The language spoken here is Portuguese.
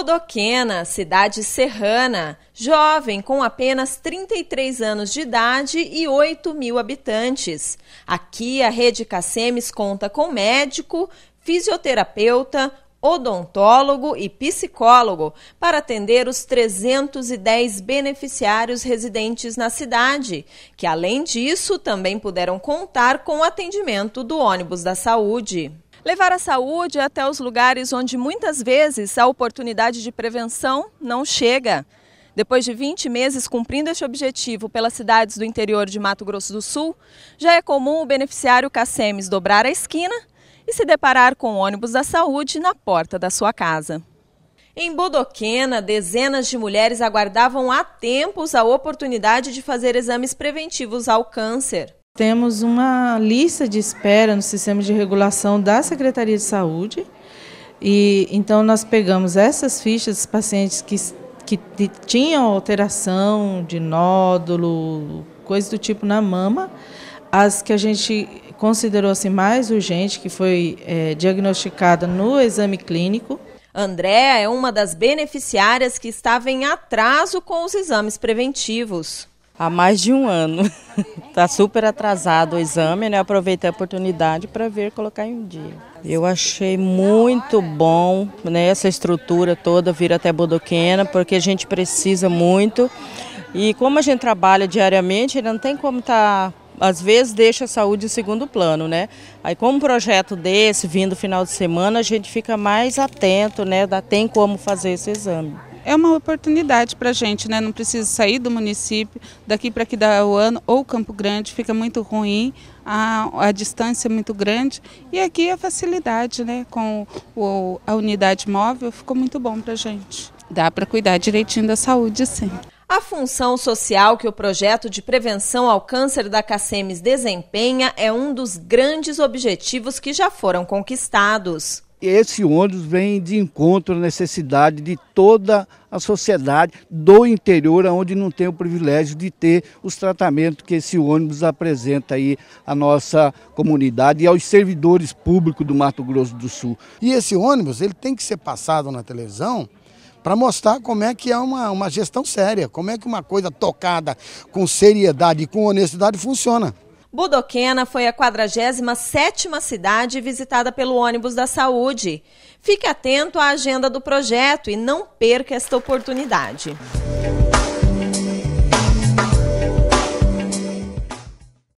Rodoquena, cidade serrana, jovem com apenas 33 anos de idade e 8 mil habitantes. Aqui a rede Cacemes conta com médico, fisioterapeuta, odontólogo e psicólogo para atender os 310 beneficiários residentes na cidade, que além disso também puderam contar com o atendimento do ônibus da saúde. Levar a saúde até os lugares onde muitas vezes a oportunidade de prevenção não chega. Depois de 20 meses cumprindo este objetivo pelas cidades do interior de Mato Grosso do Sul, já é comum o beneficiário Cacemes dobrar a esquina e se deparar com o ônibus da saúde na porta da sua casa. Em Bodoquena, dezenas de mulheres aguardavam há tempos a oportunidade de fazer exames preventivos ao câncer. Temos uma lista de espera no sistema de regulação da Secretaria de Saúde. E então nós pegamos essas fichas dos pacientes que, que tinham alteração de nódulo, coisa do tipo na mama, as que a gente considerou assim, mais urgente, que foi é, diagnosticada no exame clínico. Andréa é uma das beneficiárias que estava em atraso com os exames preventivos há mais de um ano. Está super atrasado o exame, né? aproveitei a oportunidade para ver colocar em um dia. Eu achei muito bom né, essa estrutura toda vir até Bodoquena, porque a gente precisa muito. E como a gente trabalha diariamente, não tem como estar. Tá, às vezes deixa a saúde em segundo plano, né? Aí como um projeto desse, vindo final de semana, a gente fica mais atento, né? Tem como fazer esse exame é uma oportunidade para a gente, né? Não precisa sair do município, daqui para ano ou Campo Grande, fica muito ruim, a, a distância é muito grande. E aqui a facilidade, né? Com o, a unidade móvel, ficou muito bom para a gente. Dá para cuidar direitinho da saúde, sim. A função social que o projeto de prevenção ao câncer da CACEMES desempenha é um dos grandes objetivos que já foram conquistados esse ônibus vem de encontro à necessidade de toda a sociedade do interior, onde não tem o privilégio de ter os tratamentos que esse ônibus apresenta aí à nossa comunidade e aos servidores públicos do Mato Grosso do Sul. E esse ônibus ele tem que ser passado na televisão para mostrar como é que é uma, uma gestão séria, como é que uma coisa tocada com seriedade e com honestidade funciona. Budoquena foi a 47ª cidade visitada pelo ônibus da saúde. Fique atento à agenda do projeto e não perca esta oportunidade.